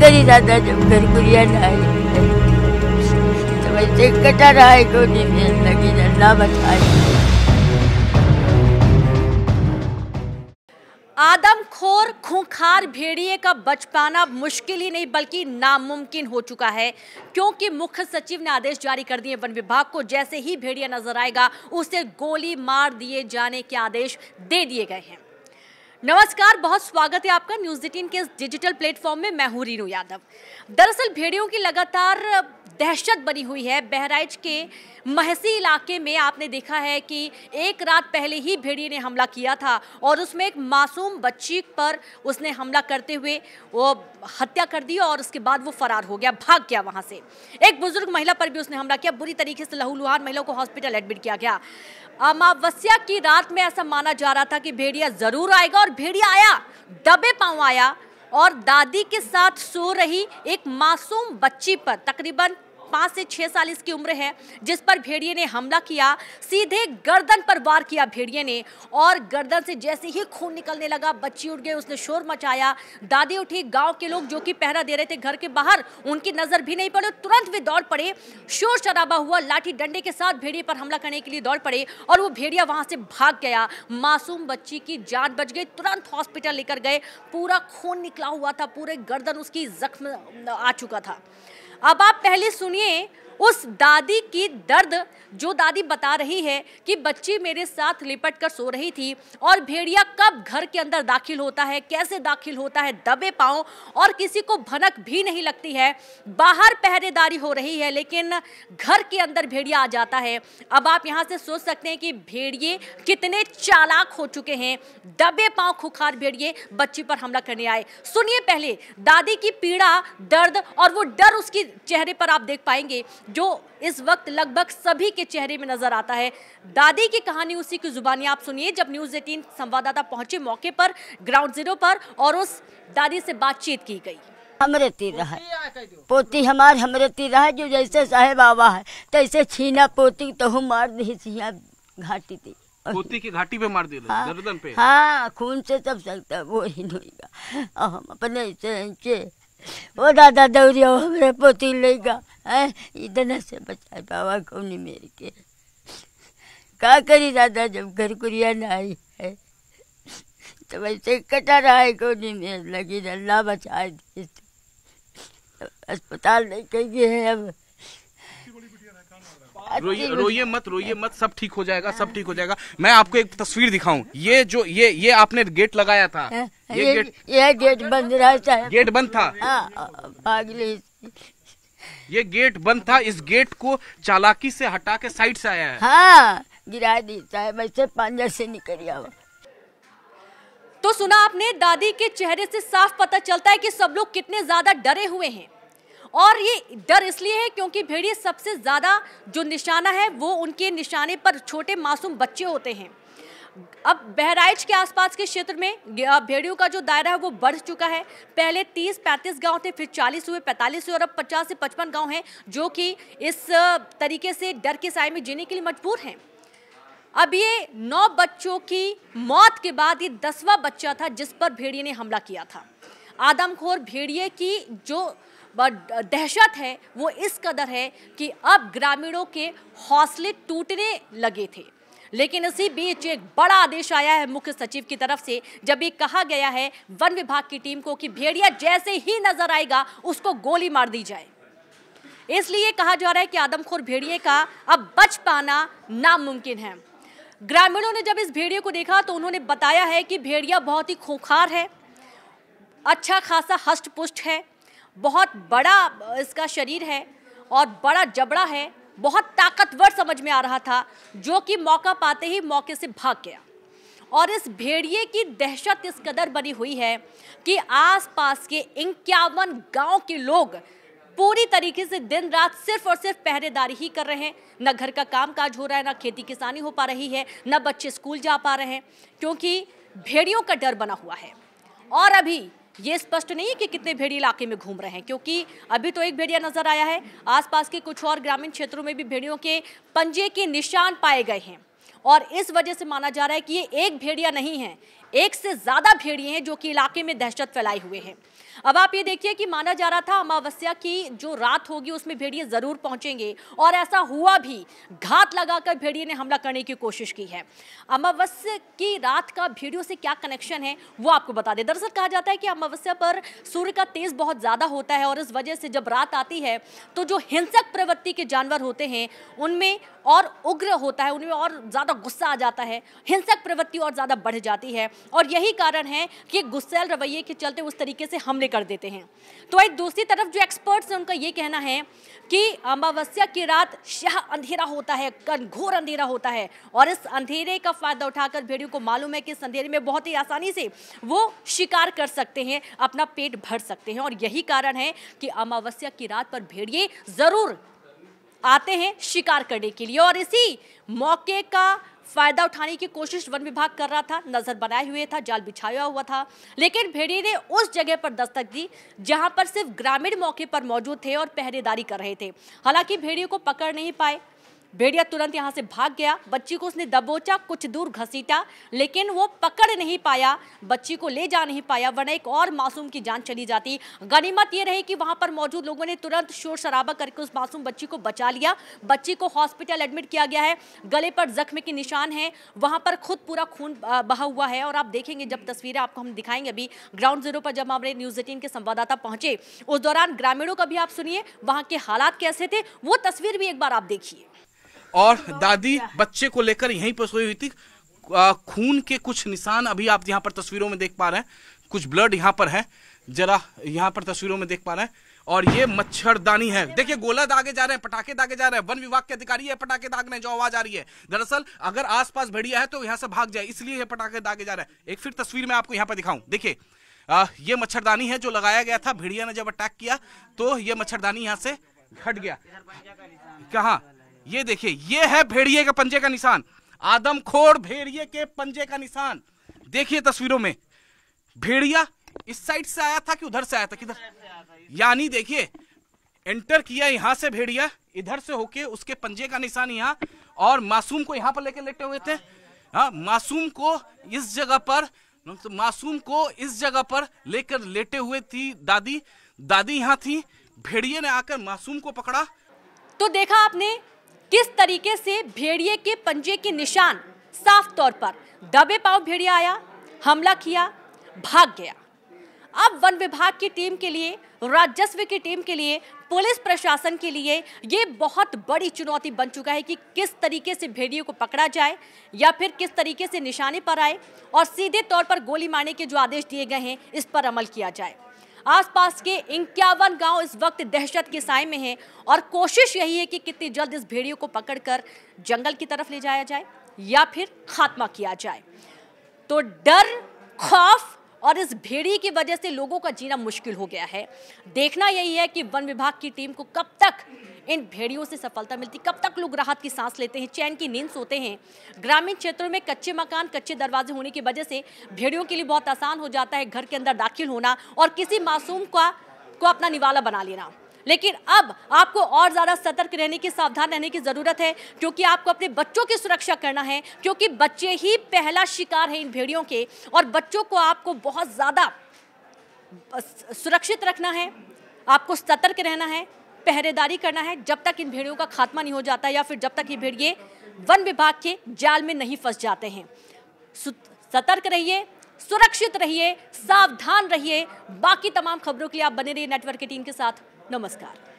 घरी जातात घरकुरी म्हणजे कटार आहे कोणी लगी बचाए आदम खोर खूंखार भेड़िए का बच पाना मुश्किल ही नहीं बल्कि नामुमकिन हो चुका है क्योंकि मुख्य सचिव ने आदेश जारी कर दिए वन विभाग को जैसे ही भेड़िया नजर आएगा उसे गोली मार दिए जाने के आदेश दे दिए गए हैं नमस्कार बहुत स्वागत है आपका न्यूज एटीन के इस डिजिटल प्लेटफॉर्म में मैं हूँ रीनू यादव दरअसल भेड़ियों की लगातार दहशत बनी हुई है बहराइच के महसी इलाके में आपने देखा है कि एक रात पहले ही भेड़िए ने हमला किया था और उसमें एक मासूम बच्ची पर उसने हमला करते हुए वो हत्या कर दी और उसके बाद वो फरार हो गया भाग गया वहाँ से एक बुजुर्ग महिला पर भी उसने हमला किया बुरी तरीके से लहूलुहान महिला को हॉस्पिटल एडमिट किया गया अमावस्या की रात में ऐसा माना जा रहा था कि भेड़िया ज़रूर आएगा और भेड़िया आया दबे पाँव आया और दादी के साथ सो रही एक मासूम बच्ची पर तकरीबन पांच से छह साल इसकी उम्र है जिस पर भेड़िए ने हमला किया सीधे गर्दन पर वार किया भेड़िए ने और गर्दन से जैसे ही खून निकलने लगा बच्ची उठ गई उसने शोर मचाया दादी उठी गांव के लोग जो कि पहरा दे रहे थे घर के बाहर उनकी नजर भी नहीं पड़े तुरंत वे दौड़ पड़े शोर शराबा हुआ लाठी डंडे के साथ भेड़िए पर हमला करने के लिए दौड़ पड़े और वो भेड़िया वहां से भाग गया मासूम बच्ची की जान बच गई तुरंत हॉस्पिटल लेकर गए पूरा खून निकला हुआ था पूरे गर्दन उसकी जख्म आ चुका था अब आप पहले सुनिए उस दादी की दर्द जो दादी बता रही है कि बच्ची मेरे साथ लिपट कर सो रही थी और भेड़िया कब घर के अंदर दाखिल होता है कैसे दाखिल होता है दबे पाओ और किसी को भनक भी नहीं लगती है बाहर पहरेदारी हो रही है लेकिन घर के अंदर भेड़िया आ जाता है अब आप यहाँ से सोच सकते हैं कि भेड़िए कितने चालाक हो चुके हैं दबे पाँव खुखार भेड़िए बच्ची पर हमला करने आए सुनिए पहले दादी की पीड़ा दर्द और वो डर उसके चेहरे पर आप देख पाएंगे जो इस वक्त लगभग सभी के चेहरे में नजर आता है दादी की कहानी उसी की जुबानी आप सुनिए जब न्यूज एटीन संवाददाता पहुंचे मौके पर ग्राउंड जीरो पर और उस दादी से बातचीत की गई हमरे ती रहा पोती हमार हमरे ती रहा जो जैसे साहेब बाबा है तैसे छीना पोती तो हम मार दी सिया घाटी थी पोती की घाटी पे मार दी हाँ, गर्दन पे हाँ खून से सब सकता वो ही नहीं हम अपने से वो दादा दौरिया हमारे पोती लेगा है इतना से बचा बाबा कौन मेरे के का करी दादा जब घर कुरिया ना आई है तो वैसे कटा रहा है कौन नहीं मेरे लगी अल्लाह बचा दे अस्पताल नहीं गए है अब अच्छा, रोइए रोइए मत रोइए मत सब ठीक हो जाएगा सब हाँ। ठीक हो जाएगा मैं आपको एक तस्वीर दिखाऊं ये जो ये ये आपने गेट लगाया था हाँ, ये गेट ये गेट बंद रहता है गेट बंद था हाँ, ये गेट बंद था इस गेट को चालाकी से हटा के साइड से आया है गिरा देता है वैसे पांजर से निकल गया तो सुना आपने दादी के चेहरे से साफ पता चलता है कि सब लोग कितने ज्यादा डरे हुए हैं और ये डर इसलिए है क्योंकि भेड़िए सबसे ज़्यादा जो निशाना है वो उनके निशाने पर छोटे मासूम बच्चे होते हैं अब बहराइच के आसपास के क्षेत्र में भेड़ियों का जो दायरा है वो बढ़ चुका है पहले 30-35 गांव थे फिर 40 हुए 45 हुए और अब 50 से 55 गांव हैं जो कि इस तरीके से डर के साय में जीने के लिए मजबूर हैं अब ये नौ बच्चों की मौत के बाद ये दसवां बच्चा था जिस पर भेड़िए ने हमला किया था आदमखोर भेड़िए की जो दहशत है वो इस कदर है कि अब ग्रामीणों के हौसले टूटने लगे थे लेकिन इसी बीच एक बड़ा आदेश आया है मुख्य सचिव की तरफ से जब ये कहा गया है वन विभाग की टीम को कि भेड़िया जैसे ही नजर आएगा उसको गोली मार दी जाए इसलिए कहा जा रहा है कि आदमखोर भेड़िए का अब बच पाना नामुमकिन है ग्रामीणों ने जब इस भेड़िए को देखा तो उन्होंने बताया है कि भेड़िया बहुत ही खूंखार है अच्छा खासा हष्ट पुष्ट है बहुत बड़ा इसका शरीर है और बड़ा जबड़ा है बहुत ताकतवर समझ में आ रहा था जो कि मौका पाते ही मौके से भाग गया और इस भेड़िए की दहशत इस कदर बनी हुई है कि आसपास के इक्यावन गांव के लोग पूरी तरीके से दिन रात सिर्फ और सिर्फ पहरेदारी ही कर रहे हैं न घर का काम काज हो रहा है ना खेती किसानी हो पा रही है न बच्चे स्कूल जा पा रहे हैं क्योंकि भेड़ियों का डर बना हुआ है और अभी ये स्पष्ट नहीं है कि कितने भेड़िए इलाके में घूम रहे हैं क्योंकि अभी तो एक भेड़िया नजर आया है आसपास के कुछ और ग्रामीण क्षेत्रों में भी भेड़ियों के पंजे के निशान पाए गए हैं और इस वजह से माना जा रहा है कि ये एक भेड़िया नहीं है एक से ज़्यादा भेड़िए हैं जो कि इलाके में दहशत फैलाए हुए हैं अब आप ये देखिए कि माना जा रहा था अमावस्या की जो रात होगी उसमें भेड़िए ज़रूर पहुंचेंगे और ऐसा हुआ भी घात लगाकर भेड़िए ने हमला करने की कोशिश की है अमावस्या की रात का भेड़ियों से क्या कनेक्शन है वो आपको बता दें दरअसल कहा जाता है कि अमावस्या पर सूर्य का तेज़ बहुत ज़्यादा होता है और इस वजह से जब रात आती है तो जो हिंसक प्रवृत्ति के जानवर होते हैं उनमें और उग्र होता है उनमें और ज़्यादा ज़्यादा गुस्सा आ जाता है हिंसक प्रवृत्ति और ज़्यादा बढ़ जाती है और यही कारण है कि गुस्सेल रवैये के चलते उस तरीके से हमले कर देते हैं तो एक दूसरी तरफ जो एक्सपर्ट्स हैं उनका ये कहना है कि अमावस्या की रात शह अंधेरा होता है घोर अंधेरा होता है और इस अंधेरे का फायदा उठाकर भेड़ियों को मालूम है कि इस अंधेरे में बहुत ही आसानी से वो शिकार कर सकते हैं अपना पेट भर सकते हैं और यही कारण है कि अमावस्या की रात पर भेड़िए ज़रूर आते हैं शिकार करने के लिए और इसी मौके का फायदा उठाने की कोशिश वन विभाग कर रहा था नजर बनाए हुए था जाल बिछाया हुआ था लेकिन भेड़िए ने उस जगह पर दस्तक दी जहां पर सिर्फ ग्रामीण मौके पर मौजूद थे और पहरेदारी कर रहे थे हालांकि भेड़िए को पकड़ नहीं पाए भेड़िया तुरंत यहाँ से भाग गया बच्ची को उसने दबोचा कुछ दूर घसीटा लेकिन वो पकड़ नहीं पाया बच्ची को ले जा नहीं पाया वरना एक और मासूम की जान चली जाती गनीमत ये रही कि वहाँ पर मौजूद लोगों ने तुरंत शोर शराबा करके उस मासूम बच्ची को बचा लिया बच्ची को हॉस्पिटल एडमिट किया गया है गले पर जख्म के निशान है वहाँ पर खुद पूरा खून बहा हुआ है और आप देखेंगे जब तस्वीरें आपको हम दिखाएंगे अभी ग्राउंड जीरो पर जब हमारे न्यूज एटीन के संवाददाता पहुंचे उस दौरान ग्रामीणों का भी आप सुनिए वहाँ के हालात कैसे थे वो तस्वीर भी एक बार आप देखिए और दादी बच्चे को लेकर यहीं पर सोई हुई थी खून के कुछ निशान अभी आप यहाँ पर तस्वीरों में देख पा रहे हैं कुछ ब्लड यहाँ पर है जरा यहाँ पर तस्वीरों में देख पा रहे हैं और ये मच्छरदानी है देखिए गोला दागे जा रहे हैं पटाखे दागे जा रहे हैं वन विभाग के अधिकारी है पटाखे दागने जो आवाज आ रही है दरअसल अगर आसपास भेड़िया है तो यहाँ से भाग जाए इसलिए ये पटाखे दागे जा रहे हैं एक फिर तस्वीर में आपको यहाँ पर दिखाऊं देखिए ये मच्छरदानी है जो लगाया गया था भेड़िया ने जब अटैक किया तो ये मच्छरदानी यहाँ से घट गया कहा ये देखिए ये है भेड़िए के पंजे का निशान आदम खोर भेड़िए के पंजे का निशान देखिए तस्वीरों में भेड़िया इस साइड से आया था कि उधर से आया था किधर यानी देखिए एंटर किया यहां से भेड़िया इधर से होके उसके पंजे का निशान यहाँ और मासूम को यहाँ पर लेके लेटे हुए थे हाँ मासूम को इस जगह पर तो मासूम को इस जगह पर लेकर लेटे हुए थी दादी दादी यहाँ थी भेड़िए ने आकर मासूम को पकड़ा तो देखा आपने किस तरीके से भेड़िए के पंजे के निशान साफ तौर पर दबे पाव भेड़िया आया हमला किया भाग गया अब वन विभाग की टीम के लिए राजस्व की टीम के लिए पुलिस प्रशासन के लिए ये बहुत बड़ी चुनौती बन चुका है कि किस तरीके से भेड़िए को पकड़ा जाए या फिर किस तरीके से निशाने पर आए और सीधे तौर पर गोली मारने के जो आदेश दिए गए हैं इस पर अमल किया जाए आसपास के इक्यावन गांव इस वक्त दहशत के साय में हैं और कोशिश यही है कि कितनी जल्द इस भेड़ियों को पकड़कर जंगल की तरफ ले जाया जाए या फिर खात्मा किया जाए तो डर खौफ और इस भेड़िए की वजह से लोगों का जीना मुश्किल हो गया है देखना यही है कि वन विभाग की टीम को कब तक इन भेड़ियों से सफलता मिलती कब तक लोग राहत की सांस लेते हैं चैन की नींद सोते हैं ग्रामीण क्षेत्रों में कच्चे मकान कच्चे दरवाजे होने की वजह से भेड़ियों के लिए बहुत आसान हो जाता है घर के अंदर दाखिल होना और किसी मासूम का को अपना निवाला बना लेना लेकिन अब आपको और ज़्यादा सतर्क रहने की सावधान रहने की ज़रूरत है क्योंकि आपको अपने बच्चों की सुरक्षा करना है क्योंकि बच्चे ही पहला शिकार है इन भेड़ियों के और बच्चों को आपको बहुत ज़्यादा सुरक्षित रखना है आपको सतर्क रहना है पहरेदारी करना है जब तक इन भेड़ियों का खात्मा नहीं हो जाता या फिर जब तक ये भेड़िए वन विभाग के जाल में नहीं फंस जाते हैं सतर्क रहिए सुरक्षित रहिए सावधान रहिए बाकी तमाम खबरों के लिए आप बने रहिए नेटवर्क की टीम के साथ नमस्कार